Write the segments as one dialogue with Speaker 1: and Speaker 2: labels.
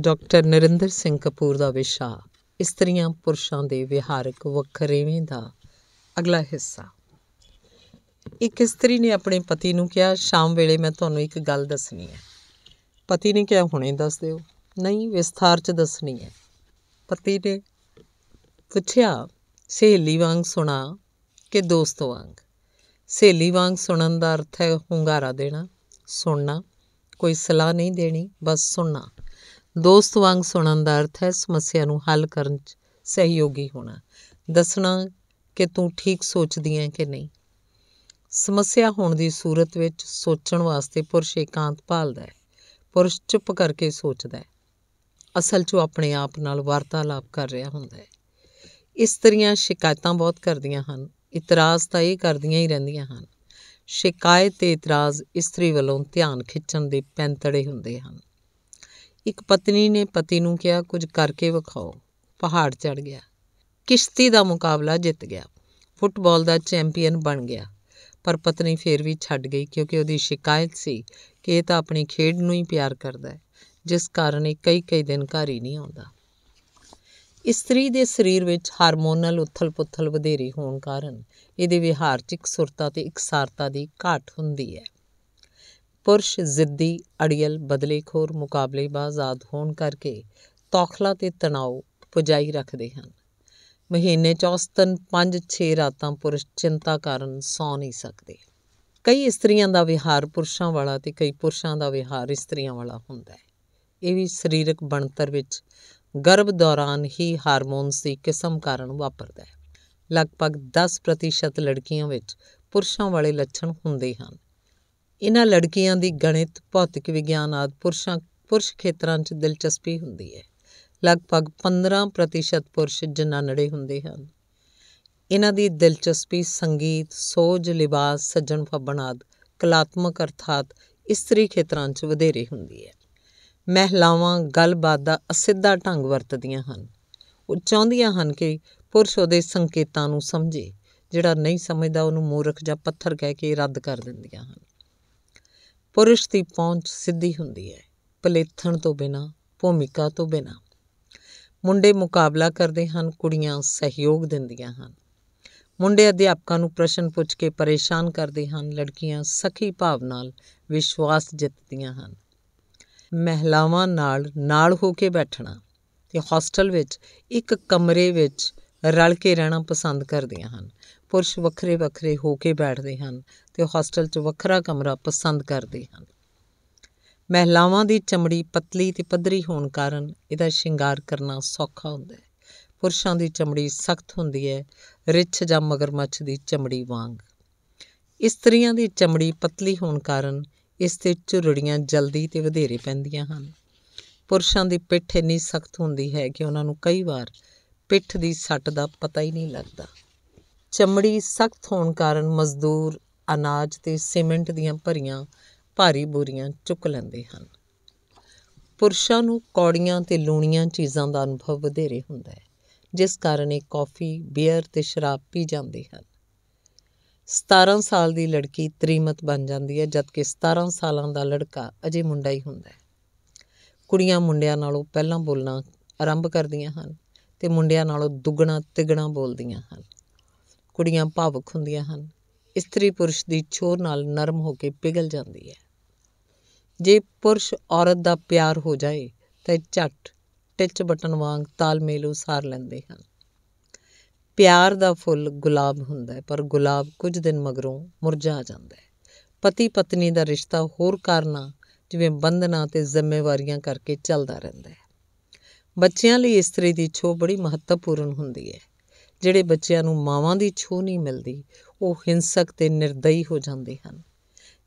Speaker 1: doctor Narinder Singh Kapoor ਦਾ ਵਿਸ਼ਾ ਇਸਤਰੀਆਂ ਪੁਰਸ਼ਾਂ ਦੇ ਵਿਹਾਰਕ ਵੱਖਰੇਵੇਂ ਦਾ ਅਗਲਾ ਹਿੱਸਾ ਇੱਕ ਇਸਤਰੀ ਨੇ ਆਪਣੇ ਪਤੀ ਨੂੰ ਕਿਹਾ ਸ਼ਾਮ ਵੇਲੇ ਮੈਂ ਤੁਹਾਨੂੰ ਇੱਕ ਗੱਲ ਦੱਸਣੀ ਹੈ ਪਤੀ ਨੇ ਕਿਹਾ ਹੁਣੇ ਦੱਸ ਦਿਓ ਨਹੀਂ ਵਿਸਥਾਰ 'ਚ ਦੱਸਣੀ ਹੈ ਪਤੀ ਨੇ ਪੁੱਛਿਆ ਸਹੇਲੀ ਵਾਂਗ ਸੁਣਾ ਕਿ ਦੋਸਤ ਵਾਂਗ ਸਹੇਲੀ ਵਾਂਗ ਸੁਣਨ ਦਾ ਅਰਥ ਹੈ ਹੁੰਗਾਰਾ ਦੇਣਾ ਸੁਣਨਾ ਕੋਈ ਸਲਾਹ ਨਹੀਂ ਦੇਣੀ ਬਸ ਸੁਣਨਾ ਦੋਸਤ ਵਾਂਗ ਸੁਣਨ ਦਾ ਅਰਥ ਹੈ ਸਮੱਸਿਆ ਨੂੰ ਹੱਲ ਕਰਨ 'ਚ ਸਹਿਯੋਗੀ ਹੋਣਾ ਦੱਸਣਾ ਕਿ ਤੂੰ ਠੀਕ ਸੋਚਦੀ ਹੈ ਕਿ ਨਹੀਂ ਸਮੱਸਿਆ ਹੋਣ ਦੀ ਸੂਰਤ ਵਿੱਚ ਸੋਚਣ ਵਾਸਤੇ ਪੁਰਸ਼ ਇਕਾਂਤ ਭਾਲਦਾ ਹੈ ਪੁਰਸ਼ ਚੁੱਪ ਕਰਕੇ ਸੋਚਦਾ ਹੈ ਅਸਲ 'ਚ ਉਹ ਆਪਣੇ ਆਪ ਨਾਲ ਵਾਰਤਾਲਾਪ ਕਰ ਰਿਹਾ ਹੁੰਦਾ ਹੈ ਇਸਤਰੀਆਂ ਸ਼ਿਕਾਇਤਾਂ ਬਹੁਤ ਕਰਦੀਆਂ ਹਨ ਇਤਰਾਜ਼ ਤਾਂ ਇਹ ਕਰਦੀਆਂ ਹੀ ਰਹਿੰਦੀਆਂ ਹਨ ਸ਼ਿਕਾਇਤ ਤੇ ਇਤਰਾਜ਼ ਇਸਤਰੀ ਵੱਲੋਂ ਧਿਆਨ ਖਿੱਚਣ ਦੇ ਪੈਂਤੜੇ ਹੁੰਦੇ ਹਨ ਇੱਕ ਪਤਨੀ ਨੇ ਪਤੀ ਨੂੰ ਕਿਹਾ ਕੁਝ ਕਰਕੇ ਵਿਖਾਓ ਪਹਾੜ ਚੜ ਗਿਆ ਕਿਸ਼ਤੀ ਦਾ ਮੁਕਾਬਲਾ ਜਿੱਤ ਗਿਆ ਫੁੱਟਬਾਲ ਦਾ ਚੈਂਪੀਅਨ ਬਣ ਗਿਆ ਪਰ ਪਤਨੀ ਫੇਰ ਵੀ ਛੱਡ ਗਈ ਕਿਉਂਕਿ ਉਹਦੀ ਸ਼ਿਕਾਇਤ ਸੀ ਕਿ ਇਹ ਤਾਂ ਆਪਣੀ ਖੇਡ ਨੂੰ ਹੀ ਪਿਆਰ ਕਰਦਾ ਹੈ ਜਿਸ ਕਾਰਨ ਇਹ ਕਈ ਕਈ ਦਿਨ ਘਰ ਹੀ ਨਹੀਂ ਆਉਂਦਾ ਇਸਤਰੀ ਦੇ ਸਰੀਰ ਵਿੱਚ ਹਾਰਮੋਨਲ ਉਥਲ-ਪੁਥਲ ਵਧੇਰੀ ਹੋਣ ਕਾਰਨ ਇਹਦੇ ਵਿਹਾਰ 'ਚ ਇੱਕ ਸੁਰਤਾ ਤੇ ਇਕਸਾਰਤਾ ਦੀ ਘਾਟ ਹੁੰਦੀ ਹੈ ਪੁਰਸ਼ ਜ਼ਿੱਦੀ ਅੜੀਅਲ ਬਦਲੇਖੋਰ ਮੁਕਾਬਲੇਬਾਜ਼ ਆਦ ਹੋਣ ਕਰਕੇ ਤੌਖਲਾ ਤੇ ਤਣਾਅ ਪੁਜਾਈ ਰੱਖਦੇ ਹਨ ਮਹੀਨੇ ਚ ਔਸਤਨ 5-6 ਰਾਤਾਂ ਪੁਰਸ਼ ਚਿੰਤਾ ਕਾਰਨ ਸੌ ਨਹੀਂ ਸਕਦੇ ਕਈ ਇਸਤਰੀਆਂ ਦਾ ਵਿਹਾਰ ਪੁਰਸ਼ਾਂ ਵਾਲਾ ਤੇ ਕਈ ਪੁਰਸ਼ਾਂ ਦਾ ਵਿਹਾਰ ਇਸਤਰੀਆਂ ਵਾਲਾ ਹੁੰਦਾ ਹੈ ਇਹ ਵੀ ਸਰੀਰਕ ਬਣਤਰ ਵਿੱਚ ਗਰਭ ਦੌਰਾਨ ਹੀ ਹਾਰਮੋਨਸ ਦੀ ਕਿਸਮ ਕਾਰਨ ਵਾਪਰਦਾ ਹੈ ਲਗਭਗ 10% ਲੜਕੀਆਂ ਵਿੱਚ ਪੁਰਸ਼ਾਂ ਵਾਲੇ ਲੱਛਣ ਹੁੰਦੇ ਹਨ ਇਹਨਾਂ ਲੜਕੀਆਂ ਦੀ ਗਣਿਤ ਭੌਤਿਕ ਵਿਗਿਆਨ ਆਦਿ ਪੁਰਸ਼ਾਂ ਪੁਰਸ਼ ਖੇਤਰਾਂ 'ਚ ਦਿਲਚਸਪੀ ਹੁੰਦੀ ਹੈ ਲਗਭਗ 15% ਪੁਰਸ਼ ਜਨਾਨੜੇ ਹੁੰਦੇ ਹਨ ਇਹਨਾਂ ਦੀ ਦਿਲਚਸਪੀ ਸੰਗੀਤ ਸੋਜ ਲਿਬਾਸ ਸੱਜਣ ਫੱਬਣ ਆਦਿ ਕਲਾਤਮਕ ਅਰਥਾਤ ਇਸਤਰੀ ਖੇਤਰਾਂ 'ਚ ਵਧੇਰੇ ਹੁੰਦੀ ਹੈ ਮਹਿਲਾਵਾਂ ਗੱਲਬਾਤ ਦਾ ਅਸਿੱਧਾ ਢੰਗ ਵਰਤਦੀਆਂ ਹਨ ਉਹ ਚਾਹੁੰਦੀਆਂ ਹਨ ਕਿ ਪੁਰਸ਼ ਉਹਦੇ ਸੰਕੇਤਾਂ ਨੂੰ ਸਮਝੇ ਜਿਹੜਾ ਨਹੀਂ ਸਮਝਦਾ ਉਹਨੂੰ ਮੂਰਖ ਜਾਂ ਪੱਥਰ ਕਹਿ ਕੇ ਰੱਦ ਕਰ ਦਿੰਦੀਆਂ ਹਨ ਪੁਰਸ਼ ਦੀ ਪਹੁੰਚ ਸਿੱਧੀ ਹੁੰਦੀ ਹੈ ਪਲੇਥਣ ਤੋਂ ਬਿਨਾ ਭੂਮਿਕਾ ਤੋਂ ਬਿਨਾ ਮੁੰਡੇ ਮੁਕਾਬਲਾ ਕਰਦੇ ਹਨ ਕੁੜੀਆਂ ਸਹਿਯੋਗ ਦਿੰਦੀਆਂ ਹਨ ਮੁੰਡੇ ਅਧਿਆਪਕਾਂ ਨੂੰ ਪ੍ਰਸ਼ਨ ਪੁੱਛ ਕੇ ਪਰੇਸ਼ਾਨ ਕਰਦੇ ਹਨ ਲੜਕੀਆਂ ਸਖੀ ਭਾਵ ਨਾਲ ਵਿਸ਼ਵਾਸ ਜਿੱਤਦੀਆਂ ਹਨ ਮਹਿਲਾਵਾਂ ਨਾਲ ਨਾਲ ਹੋ ਕੇ ਬੈਠਣਾ ਤੇ ਹੌਸਟਲ ਵਿੱਚ ਇੱਕ ਕਮਰੇ ਵਿੱਚ ਰਲ ਕੇ ਰਹਿਣਾ ਪਸੰਦ ਕਰਦੀਆਂ ਹਨ ਪੁਰਸ਼ ਵੱਖਰੇ ਵੱਖਰੇ ਹੋ ਕੇ ਬੈਠਦੇ ਹਨ ਤੇ ਹੋਸਟਲ 'ਚ ਵੱਖਰਾ ਕਮਰਾ ਪਸੰਦ ਕਰਦੇ ਹਨ ਮਹਿਲਾਵਾਂ ਦੀ ਚਮੜੀ ਪਤਲੀ ਤੇ ਪੱਧਰੀ ਹੋਣ ਕਾਰਨ ਇਹਦਾ ਸ਼ਿੰਗਾਰ ਕਰਨਾ ਸੌਖਾ ਹੁੰਦਾ ਹੈ ਪੁਰਸ਼ਾਂ ਦੀ ਚਮੜੀ ਸਖਤ ਹੁੰਦੀ ਹੈ ਰਿੱਛ ਜਾਂ ਮਗਰਮੱਛ ਦੀ ਚਮੜੀ ਵਾਂਗ ਇਸਤਰੀਆਂ ਦੀ ਚਮੜੀ ਪਤਲੀ ਹੋਣ ਕਾਰਨ ਇਸ ਤੇ ਝੁਰੜੀਆਂ ਜਲਦੀ ਤੇ ਵਧੇਰੇ ਪੈਂਦੀਆਂ ਹਨ ਪੁਰਸ਼ਾਂ ਦੀ ਪਿੱਠ ਇੰਨੀ ਸਖਤ ਹੁੰਦੀ ਹੈ ਕਿ ਉਹਨਾਂ ਨੂੰ ਕਈ ਵਾਰ ਪਿੱਠ ਦੀ ਸੱਟ ਦਾ ਪਤਾ ਹੀ ਨਹੀਂ ਲੱਗਦਾ ਚਮੜੀ ਸਖਤ ਹੋਣ ਕਾਰਨ ਮਜ਼ਦੂਰ ਅਨਾਜ ਤੇ ਸੀਮੈਂਟ ਦੀਆਂ ਭਰੀਆਂ ਭਾਰੀ ਬੋਰੀਆਂ ਚੁੱਕ ਲੈਂਦੇ ਹਨ ਪੁਰਸ਼ਾਂ ਨੂੰ ਕੌੜੀਆਂ ਤੇ ਲੂਣੀਆਂ ਚੀਜ਼ਾਂ ਦਾ ਅਨੁਭਵ ਵਧੇਰੇ ਹੁੰਦਾ ਹੈ ਜਿਸ ਕਾਰਨ ਇਹ ਕਾਫੀ ਬੀਅਰ ਤੇ ਸ਼ਰਾਬ ਪੀ ਜਾਂਦੇ ਹਨ 17 ਸਾਲ ਦੀ ਲੜਕੀ ਤ੍ਰੀਮਤ ਬਣ ਜਾਂਦੀ ਹੈ ਜਦ ਕਿ 17 ਸਾਲਾਂ ਦਾ ਲੜਕਾ ਅਜੇ ਮੁੰਡਾ ਹੀ ਹੁੰਦਾ ਹੈ ਕੁੜੀਆਂ ਮੁੰਡਿਆਂ ਨਾਲੋਂ ਪਹਿਲਾਂ ਬੋਲਣਾ ਆਰੰਭ ਕਰਦੀਆਂ ਹਨ ਤੇ ਮੁੰਡਿਆਂ ਨਾਲੋਂ ਦੁੱਗਣਾ ਤਿਗਣਾ ਬੋਲਦੀਆਂ ਹਨ ਕੁੜੀਆਂ ਭਾਵੁਕ ਹੁੰਦੀਆਂ ਹਨ ਇਸਤਰੀ ਪੁਰਸ਼ ਦੀ ਛੋਹ ਨਾਲ ਨਰਮ ਹੋ ਕੇ ਪਿਘਲ ਜਾਂਦੀ ਹੈ ਜੇ ਪੁਰਸ਼ ਔਰਤ ਦਾ ਪਿਆਰ ਹੋ ਜਾਏ ਤਾਂ ਝਟ ਟਿਚ ਬਟਨ ਵਾਂਗ ਤਾਲਮੇਲ ਉਸਾਰ ਲੈਂਦੇ ਹਨ ਪਿਆਰ ਦਾ ਫੁੱਲ ਗੁਲਾਬ ਹੁੰਦਾ ਹੈ ਪਰ ਗੁਲਾਬ ਕੁਝ ਦਿਨ ਮਗਰੋਂ ਮੁਰਝਾ ਜਾਂਦਾ ਹੈ ਪਤੀ ਪਤਨੀ ਦਾ ਰਿਸ਼ਤਾ ਹੋਰ ਕਾਰਨਾ ਜਿਵੇਂ ਬੰਧਨਾਂ ਤੇ ਜ਼ਿੰਮੇਵਾਰੀਆਂ ਕਰਕੇ ਚੱਲਦਾ ਰਹਿੰਦਾ ਹੈ ਬੱਚਿਆਂ ਲਈ ਇਸਤਰੀ ਦੀ ਛੋਹ ਬੜੀ ਮਹੱਤਵਪੂਰਨ ਹੁੰਦੀ ਹੈ ਜਿਹੜੇ ਬੱਚਿਆਂ ਨੂੰ ਮਾਵਾਂ ਦੀ ਛੋਹ ਨਹੀਂ ਮਿਲਦੀ ਉਹ ਹਿੰਸਕ ਤੇ ਨਿਰਦਈ ਹੋ ਜਾਂਦੇ ਹਨ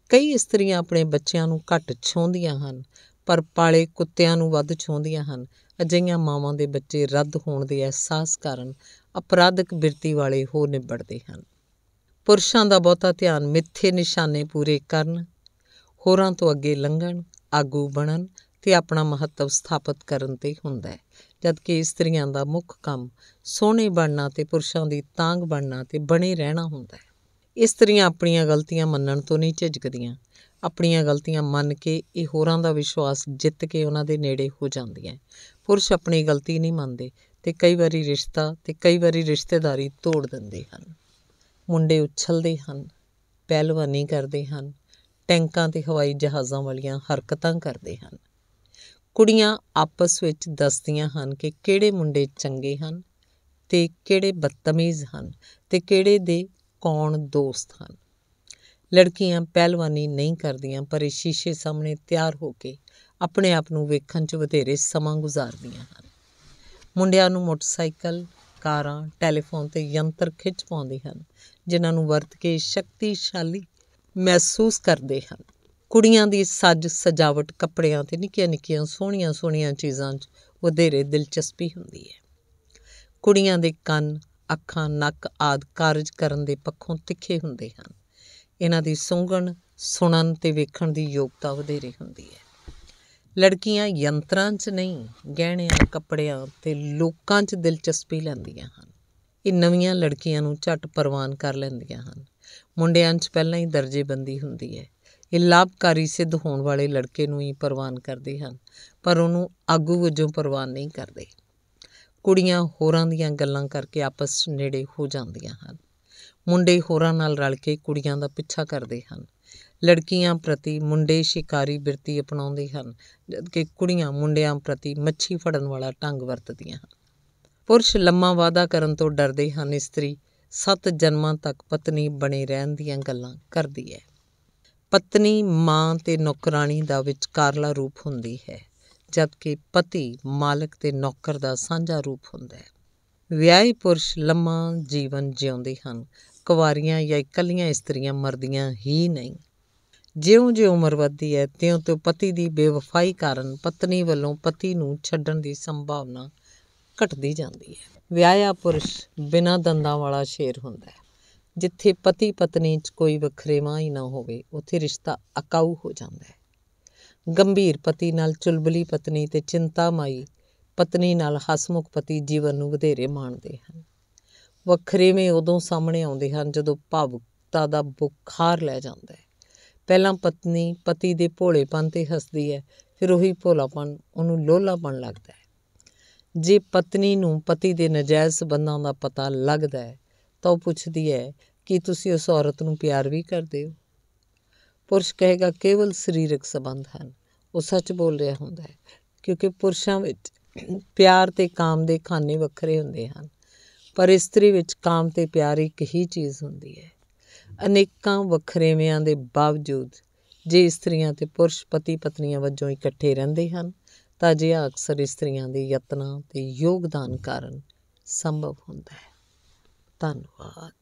Speaker 1: ਕਈ ਇਸਤਰੀਆਂ ਆਪਣੇ ਬੱਚਿਆਂ ਨੂੰ ਘੱਟ ਛੋਹਦੀਆਂ ਹਨ ਪਰ ਪਾਲੇ ਕੁੱਤਿਆਂ ਨੂੰ ਵੱਧ ਛੋਹਦੀਆਂ ਹਨ ਅਜਿਹੀਆਂ ਮਾਵਾਂ ਦੇ ਬੱਚੇ ਰੱਦ ਹੋਣ ਦੇ ਅਹਿਸਾਸ ਕਾਰਨ ਅਪਰਾਧਕ ਬਿਰਤੀ ਵਾਲੇ ਹੋ ਨਿਬੜਦੇ ਹਨ ਪੁਰਸ਼ਾਂ ਦਾ ਬਹੁਤਾ ਧਿਆਨ ਮਿੱਥੇ ਨਿਸ਼ਾਨੇ ਪੂਰੇ ਕਰਨ ਹੋਰਾਂ ਤੋਂ ਅੱਗੇ ਲੰਘਣ ਆਗੂ ਬਣਨ ਤੇ ਆਪਣਾ ਮਹੱਤਵ ਸਥਾਪਿਤ ਕਰਨ ਤੇ ਹੁੰਦਾ ਹੈ ਕਿ ਇਸਤਰੀਆਂ ਦਾ ਮੁੱਖ ਕੰਮ ਸੋਹਣੇ ਬਣਨਾ ਤੇ ਪੁਰਸ਼ਾਂ ਦੀ ਤਾਂਗ ਬਣਨਾ ਤੇ ਬਣੇ ਰਹਿਣਾ ਹੁੰਦਾ ਹੈ ਇਸਤਰੀਆਂ ਆਪਣੀਆਂ ਗਲਤੀਆਂ ਮੰਨਣ ਤੋਂ ਨਹੀਂ ਝਿਜਕਦੀਆਂ ਆਪਣੀਆਂ ਗਲਤੀਆਂ ਮੰਨ ਕੇ ਇਹ ਹੋਰਾਂ ਦਾ ਵਿਸ਼ਵਾਸ ਜਿੱਤ ਕੇ ਉਹਨਾਂ ਦੇ ਨੇੜੇ ਹੋ ਜਾਂਦੀਆਂ ਪੁਰਸ਼ ਆਪਣੀ ਗਲਤੀ ਨਹੀਂ ਮੰਨਦੇ ਤੇ ਕਈ ਵਾਰੀ ਰਿਸ਼ਤਾ ਤੇ ਕਈ ਵਾਰੀ ਰਿਸ਼ਤੇਦਾਰੀ ਤੋੜ ਦਿੰਦੇ ਹਨ ਮੁੰਡੇ ਉਛਲਦੇ ਹਨ ਪਹਿਲਵਾਨੀ ਕਰਦੇ ਹਨ ਟੈਂਕਾਂ ਤੇ ਹਵਾਈ ਜਹਾਜ਼ਾਂ ਵਾਲੀਆਂ ਹਰਕਤਾਂ ਕਰਦੇ ਹਨ ਕੁੜੀਆਂ ਆਪਸ ਵਿੱਚ ਦੱਸਦੀਆਂ ਹਨ ਕਿ ਕਿਹੜੇ ਮੁੰਡੇ ਚੰਗੇ ਹਨ ਤੇ ਕਿਹੜੇ ਬਦਤਮੀਜ਼ ਹਨ ਤੇ ਕਿਹੜੇ ਦੇ ਕੌਣ ਦੋਸਤ ਹਨ ਲੜਕੀਆਂ ਪਹਿਲਵਾਨੀ ਨਹੀਂ ਕਰਦੀਆਂ ਪਰ ਸ਼ੀਸ਼ੇ ਸਾਹਮਣੇ ਤਿਆਰ ਹੋ ਕੇ ਆਪਣੇ ਆਪ ਨੂੰ ਵੇਖਣ 'ਚ ਵਧੇਰੇ ਸਮਾਂ ਗੁਜ਼ਾਰਦੀਆਂ ਹਨ ਮੁੰਡਿਆਂ ਨੂੰ ਮੋਟਰਸਾਈਕਲ ਕਾਰਾਂ ਟੈਲੀਫੋਨ ਤੇ ਯੰਤਰ ਖਿੱਚ ਪਾਉਂਦੇ ਹਨ ਜਿਨ੍ਹਾਂ ਨੂੰ ਵਰਤ ਕੇ ਸ਼ਕਤੀਸ਼ਾਲੀ ਮਹਿਸੂਸ ਕਰਦੇ ਹਨ ਕੁੜੀਆਂ ਦੀ ਸੱਜ ਸਜਾਵਟ ਕੱਪੜਿਆਂ ਤੇ ਨਿੱਕੀਆਂ ਨਿੱਕੀਆਂ ਸੋਹਣੀਆਂ ਸੋਹਣੀਆਂ ਚੀਜ਼ਾਂ 'ਚ ਵਧੇਰੇ ਦਿਲਚਸਪੀ ਹੁੰਦੀ ਹੈ ਕੁੜੀਆਂ ਦੇ ਕੰਨ ਅੱਖਾਂ ਨੱਕ ਆਦ ਕਾਰਜ ਕਰਨ ਦੇ ਪੱਖੋਂ ਤਿੱਖੇ ਹੁੰਦੇ ਹਨ ਇਹਨਾਂ ਦੀ ਸੁੰਘਣ ਸੁਣਨ ਤੇ ਵੇਖਣ ਦੀ ਯੋਗਤਾ ਵਧੇਰੇ ਹੁੰਦੀ ਹੈ ਲੜਕੀਆਂ ਯੰਤਰਾਂ 'ਚ ਨਹੀਂ ਗਹਿਣਿਆਂ ਕੱਪੜਿਆਂ ਤੇ ਲੋਕਾਂ 'ਚ ਦਿਲਚਸਪੀ ਲੈਂਦੀਆਂ ਹਨ ਇਹ ਨਵੀਆਂ ਲੜਕੀਆਂ ਨੂੰ ਝਟ ਪਰਵਾਨ ਕਰ ਲੈਂਦੀਆਂ ਹਨ ਮੁੰਡਿਆਂ 'ਚ ਪਹਿਲਾਂ ਹੀ ਦਰਜੇਬੰਦੀ ਹੁੰਦੀ ਹੈ ਇਹ ਲਾਭਕਾਰੀ ਸਿੱਧ ਹੋਣ ਵਾਲੇ ਲੜਕੇ ਨੂੰ ਹੀ ਪ੍ਰਵਾਨ ਕਰਦੇ ਹਨ ਪਰ ਉਹਨੂੰ ਆਗੂ ਵਜੋਂ ਪ੍ਰਵਾਨ ਨਹੀਂ ਕਰਦੇ ਕੁੜੀਆਂ ਹੋਰਾਂ ਦੀਆਂ ਗੱਲਾਂ ਕਰਕੇ ਆਪਸ ਨੇੜੇ ਹੋ ਜਾਂਦੀਆਂ ਹਨ ਮੁੰਡੇ ਹੋਰਾਂ ਨਾਲ ਰਲ ਕੇ ਕੁੜੀਆਂ ਦਾ ਪਿੱਛਾ ਕਰਦੇ ਹਨ ਲੜਕੀਆਂ ਪ੍ਰਤੀ ਮੁੰਡੇ ਸ਼ਿਕਾਰੀ ਬਿਰਤੀ ਅਪਣਾਉਂਦੇ ਹਨ ਜਦਕਿ ਕੁੜੀਆਂ ਮੁੰਡਿਆਂ ਪ੍ਰਤੀ ਮੱਛੀ ਫੜਨ ਵਾਲਾ ਢੰਗ ਵਰਤਦੀਆਂ ਹਨ ਪੁਰਸ਼ ਲੰਮਾ ਵਾਅਦਾ ਕਰਨ ਤੋਂ ਡਰਦੇ ਹਨ ਇਸਤਰੀ ਸੱਤ ਜਨਮਾਂ ਤੱਕ ਪਤਨੀ ਬਣੇ ਰਹਿਣ ਦੀਆਂ ਗੱਲਾਂ ਕਰਦੀ ਹੈ ਪਤਨੀ ਮਾਂ ਤੇ ਨੌਕਰਾਨੀ ਦਾ ਵਿਚਕਾਰਲਾ ਰੂਪ ਹੁੰਦੀ ਹੈ ਜਦਕਿ ਪਤੀ ਮਾਲਕ ਤੇ ਨੌਕਰ ਦਾ ਸਾਂਝਾ ਰੂਪ ਹੁੰਦਾ ਹੈ ਵਿਆਹੀ ਪੁਰਸ਼ ਲੰਮਾ ਜੀਵਨ ਜਿਉਂਦੇ ਹਨ ਕੁਵਾਰੀਆਂ ਜਾਂ ਇਕੱਲੀਆਂ ਇਸਤਰੀਆਂ ਮਰਦੀਆਂ ਹੀ ਨਹੀਂ ਜਿਉਂ-ਜਿਉਂ ਉਮਰ ਵੱਧਦੀ ਹੈ ਤਿਉਂ-ਤਿਉਂ ਪਤੀ ਦੀ ਬੇਵਫਾਈ ਕਾਰਨ ਪਤਨੀ ਵੱਲੋਂ ਪਤੀ ਨੂੰ ਛੱਡਣ ਦੀ ਸੰਭਾਵਨਾ ਘਟਦੀ ਜਾਂਦੀ ਹੈ ਵਿਆਹਿਆ ਪੁਰਸ਼ ਬਿਨਾਂ ਦੰਦਾਂ ਵਾਲਾ ਸ਼ੇਰ ਹੁੰਦਾ ਹੈ ਜਿੱਥੇ ਪਤੀ ਪਤਨੀ 'ਚ ਕੋਈ ਵਖਰੇਵਾਂ ਹੀ ਨਾ ਹੋਵੇ ਉੱਥੇ ਰਿਸ਼ਤਾ ਅਕਾਊ ਹੋ ਜਾਂਦਾ ਹੈ ਗੰਭੀਰ ਪਤੀ ਨਾਲ ਚੁਲਬਲੀ ਪਤਨੀ ਤੇ ਚਿੰਤਾਮਈ ਪਤਨੀ ਨਾਲ ਹਸਮੁਖ ਪਤੀ ਜੀਵਨ ਨੂੰ ਵਧੇਰੇ ਮਾਣਦੇ ਹਨ ਵਖਰੇਵੇਂ ਉਦੋਂ ਸਾਹਮਣੇ ਆਉਂਦੇ ਹਨ ਜਦੋਂ ਭਾਵੁਕਤਾ ਦਾ ਬੁਖਾਰ ਲੈ ਜਾਂਦਾ ਹੈ ਪਹਿਲਾਂ ਪਤਨੀ ਪਤੀ ਦੇ ਭੋਲੇਪਨ ਤੇ ਹੱਸਦੀ ਹੈ ਫਿਰ ਉਹੀ ਭੋਲਾਪਨ ਉਹਨੂੰ ਲੋਲਾਪਨ ਲੱਗਦਾ ਹੈ ਜੇ ਪਤਨੀ ਨੂੰ ਪਤੀ ਦੇ ਨਜਾਇਜ਼ ਸਬੰਧਾਂ ਦਾ ਪਤਾ ਲੱਗਦਾ ਹੈ ਤਾਂ ਉਹ ਪੁੱਛਦੀ ਹੈ ਕਿ ਤੁਸੀਂ ਉਸ ਔਰਤ ਨੂੰ ਪਿਆਰ ਵੀ ਕਰਦੇ ਹੋ ਪੁਰਸ਼ ਕਹੇਗਾ ਕੇਵਲ ਸਰੀਰਕ ਸਬੰਧ ਹਨ ਉਹ ਸੱਚ ਬੋਲ ਰਿਹਾ ਹੁੰਦਾ ਹੈ ਕਿਉਂਕਿ ਪੁਰਸ਼ਾਂ ਵਿੱਚ ਪਿਆਰ ਤੇ ਕਾਮ ਦੇ ਖਾਨੇ ਵੱਖਰੇ ਹੁੰਦੇ ਹਨ ਪਰ ਇਸਤਰੀ ਵਿੱਚ ਕਾਮ ਤੇ ਪਿਆਰ ਇੱਕ ਹੀ ਚੀਜ਼ ਹੁੰਦੀ ਹੈ ਅਨੇਕਾਂ ਵੱਖਰੇਵਿਆਂ ਦੇ ਬਾਵਜੂਦ ਜੇ ਇਸਤਰੀਆਂ ਤੇ ਪੁਰਸ਼ ਪਤੀ ਪਤਨੀਆਂ ਵੱਜੋਂ ਇਕੱਠੇ ਰਹਿੰਦੇ ਹਨ ਤਾਂ ਅਜਿਹਾ ਅਕਸਰ ਇਸਤਰੀਆਂ ਦੇ ਯਤਨਾਂ ਤੇ ਯੋਗਦਾਨ ਕਾਰਨ ਸੰਭਵ ਹੁੰਦਾ ਹੈ ਧੰਨਵਾਦ